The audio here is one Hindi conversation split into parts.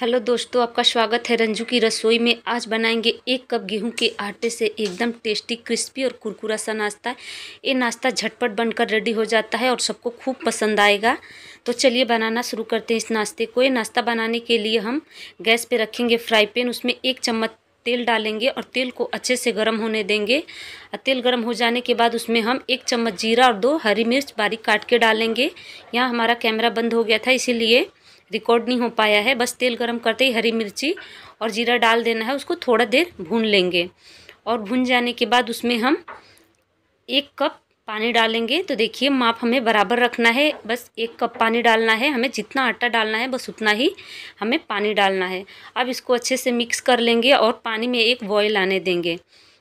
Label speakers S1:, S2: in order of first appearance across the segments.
S1: हेलो दोस्तों आपका स्वागत है रंजू की रसोई में आज बनाएंगे एक कप गेहूं के आटे से एकदम टेस्टी क्रिस्पी और कुरकुरा सा नाश्ता ये नाश्ता झटपट बनकर रेडी हो जाता है और सबको खूब पसंद आएगा तो चलिए बनाना शुरू करते हैं इस नाश्ते को ये नाश्ता बनाने के लिए हम गैस पे रखेंगे फ्राई पैन उसमें एक चम्मच तेल डालेंगे और तेल को अच्छे से गर्म होने देंगे तेल गर्म हो जाने के बाद उसमें हम एक चम्मच जीरा और दो हरी मिर्च बारीक काट के डालेंगे यहाँ हमारा कैमरा बंद हो गया था इसीलिए रिकॉर्ड नहीं हो पाया है बस तेल गरम करते ही हरी मिर्ची और जीरा डाल देना है उसको थोड़ा देर भून लेंगे और भून जाने के बाद उसमें हम एक कप पानी डालेंगे तो देखिए माप हमें बराबर रखना है बस एक कप पानी डालना है हमें जितना आटा डालना है बस उतना ही हमें पानी डालना है अब इसको अच्छे से मिक्स कर लेंगे और पानी में एक बॉयल आने देंगे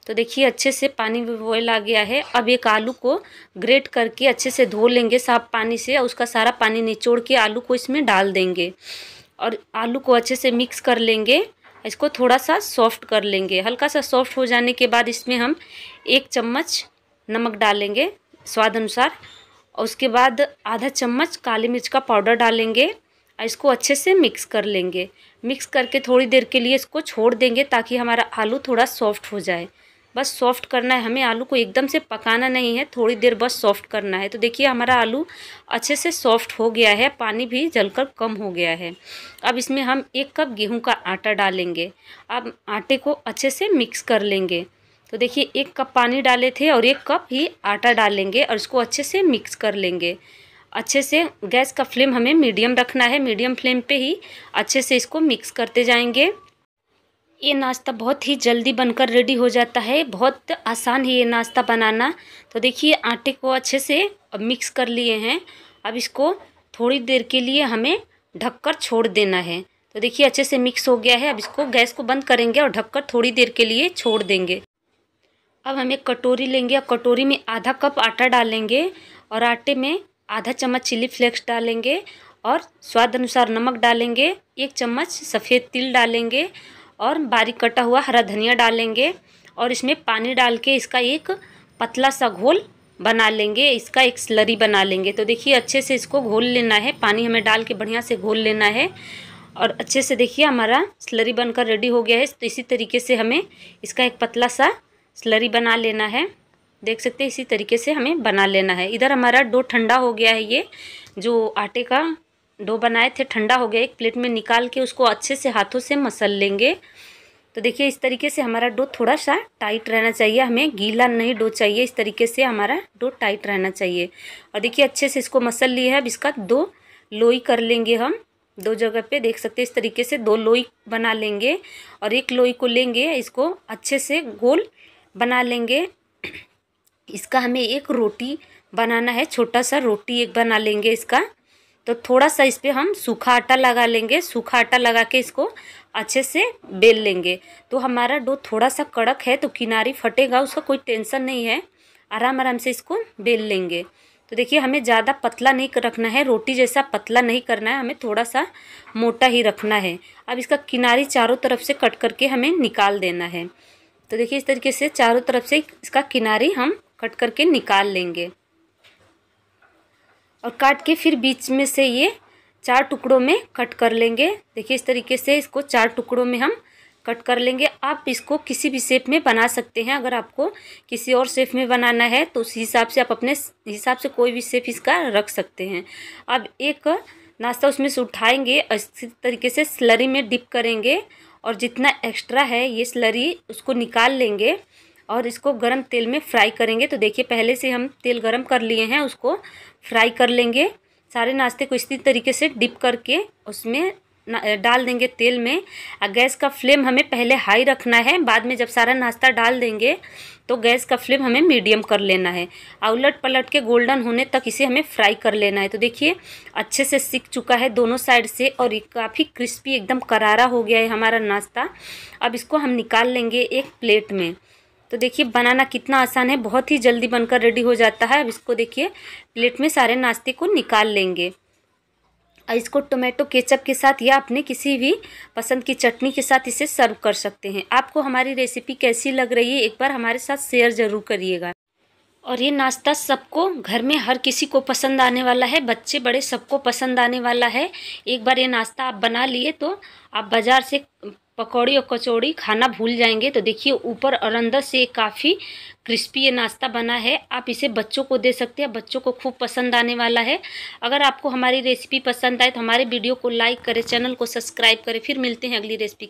S1: तो देखिए अच्छे से पानी भी बॉयल आ गया है अब एक आलू को ग्रेट करके अच्छे से धो लेंगे साफ पानी से और उसका सारा पानी निचोड़ के आलू को इसमें डाल देंगे और आलू को अच्छे से मिक्स कर लेंगे इसको थोड़ा सा सॉफ्ट कर लेंगे हल्का सा सॉफ्ट हो जाने के बाद इसमें हम एक चम्मच नमक डालेंगे स्वाद अनुसार और उसके बाद आधा चम्मच काली मिर्च का पाउडर डालेंगे और इसको अच्छे से मिक्स कर लेंगे मिक्स करके थोड़ी देर के लिए इसको छोड़ देंगे ताकि हमारा आलू थोड़ा सॉफ्ट हो जाए बस सॉफ्ट करना है हमें आलू को एकदम से पकाना नहीं है थोड़ी देर बस सॉफ्ट करना है तो देखिए हमारा आलू अच्छे से सॉफ्ट हो गया है पानी भी जलकर कम हो गया है अब इसमें हम एक कप गेहूं का आटा डालेंगे अब आटे को अच्छे से मिक्स कर लेंगे तो देखिए एक कप पानी डाले थे और एक कप ही आटा डालेंगे और इसको अच्छे से मिक्स कर लेंगे अच्छे से गैस का फ्लेम हमें मीडियम रखना है मीडियम फ्लेम पे ही अच्छे से इसको मिक्स करते जाएंगे ये नाश्ता बहुत ही जल्दी बनकर रेडी हो जाता है बहुत आसान है ये नाश्ता बनाना तो देखिए आटे को अच्छे से अब मिक्स कर लिए हैं अब इसको थोड़ी देर के लिए हमें ढककर छोड़ देना है तो देखिए अच्छे से मिक्स हो गया है अब इसको गैस को बंद करेंगे और ढककर थोड़ी देर के लिए छोड़ देंगे अब हम एक कटोरी लेंगे और कटोरी में आधा कप आटा डालेंगे और आटे में आधा चम्मच चिली फ्लेक्स डालेंगे और स्वाद अनुसार नमक डालेंगे एक चम्मच सफ़ेद तिल डालेंगे और बारीक कटा हुआ हरा धनिया डालेंगे और इसमें पानी डाल के इसका एक पतला सा घोल बना लेंगे इसका एक स्लरी बना लेंगे तो देखिए अच्छे से इसको घोल लेना है पानी हमें डाल के बढ़िया से घोल लेना है और अच्छे से देखिए हमारा स्लरी बनकर रेडी हो गया है तो इसी तरीके से हमें इसका एक पतला सा स्लरी बना लेना है देख सकते हैं इसी तरीके से हमें बना लेना है इधर हमारा डो ठंडा हो गया है ये जो आटे का डो बनाए थे ठंडा हो गया एक प्लेट में निकाल के उसको अच्छे से हाथों से मसल लेंगे तो देखिए इस तरीके से हमारा डो थोड़ा सा टाइट रहना चाहिए हमें गीला नहीं डो चाहिए इस तरीके से हमारा डो टाइट रहना चाहिए और देखिए अच्छे से इसको मसल लिए है अब इसका दो लोई कर लेंगे हम दो जगह पे देख सकते हैं इस तरीके से दो लोई बना लेंगे और एक लोई को लेंगे इसको अच्छे से गोल बना लेंगे इसका हमें एक रोटी बनाना है छोटा सा रोटी एक बना लेंगे इसका तो थोड़ा सा इस पर हम सूखा आटा लगा लेंगे सूखा आटा लगा के इसको अच्छे से बेल लेंगे तो हमारा डो थोड़ा सा कड़क है तो किनारी फटेगा उसका कोई टेंशन नहीं है आराम आराम से इसको बेल लेंगे तो देखिए हमें ज़्यादा पतला नहीं रखना है रोटी जैसा पतला नहीं करना है हमें थोड़ा सा मोटा ही रखना है अब इसका किनारी चारों तरफ से कट करके हमें निकाल देना है तो देखिए इस तरीके से चारों तरफ से इसका किनारी हम कट करके निकाल लेंगे और काट के फिर बीच में से ये चार टुकड़ों में कट कर लेंगे देखिए इस तरीके से इसको चार टुकड़ों में हम कट कर लेंगे आप इसको किसी भी शेप में बना सकते हैं अगर आपको किसी और शेप में बनाना है तो उस हिसाब से आप अपने हिसाब से कोई भी शेप इसका रख सकते हैं अब एक नाश्ता उसमें से उठाएंगे इसी तरीके से स्लरी में डिप करेंगे और जितना एक्स्ट्रा है ये स्लरी उसको निकाल लेंगे और इसको गरम तेल में फ्राई करेंगे तो देखिए पहले से हम तेल गरम कर लिए हैं उसको फ्राई कर लेंगे सारे नाश्ते को इसी तरीके से डिप करके उसमें डाल देंगे तेल में और गैस का फ्लेम हमें पहले हाई रखना है बाद में जब सारा नाश्ता डाल देंगे तो गैस का फ्लेम हमें मीडियम कर लेना है और उलट पलट के गोल्डन होने तक इसे हमें फ्राई कर लेना है तो देखिए अच्छे से सीख चुका है दोनों साइड से और ये काफ़ी क्रिस्पी एकदम करारा हो गया है हमारा नाश्ता अब इसको हम निकाल लेंगे एक प्लेट में तो देखिए बनाना कितना आसान है बहुत ही जल्दी बनकर रेडी हो जाता है अब इसको देखिए प्लेट में सारे नाश्ते को निकाल लेंगे और इसको टोमेटो केचप के साथ या अपने किसी भी पसंद की चटनी के साथ इसे सर्व कर सकते हैं आपको हमारी रेसिपी कैसी लग रही है एक बार हमारे साथ शेयर ज़रूर करिएगा और ये नाश्ता सबको घर में हर किसी को पसंद आने वाला है बच्चे बड़े सबको पसंद आने वाला है एक बार ये नाश्ता आप बना लिए तो आप बाज़ार से पकौड़ी और कचौड़ी खाना भूल जाएंगे तो देखिए ऊपर और अंदर से काफ़ी क्रिस्पी ये नाश्ता बना है आप इसे बच्चों को दे सकते हैं बच्चों को खूब पसंद आने वाला है अगर आपको हमारी रेसिपी पसंद आए तो हमारे वीडियो को लाइक करें चैनल को सब्सक्राइब करें फिर मिलते हैं अगली रेसिपी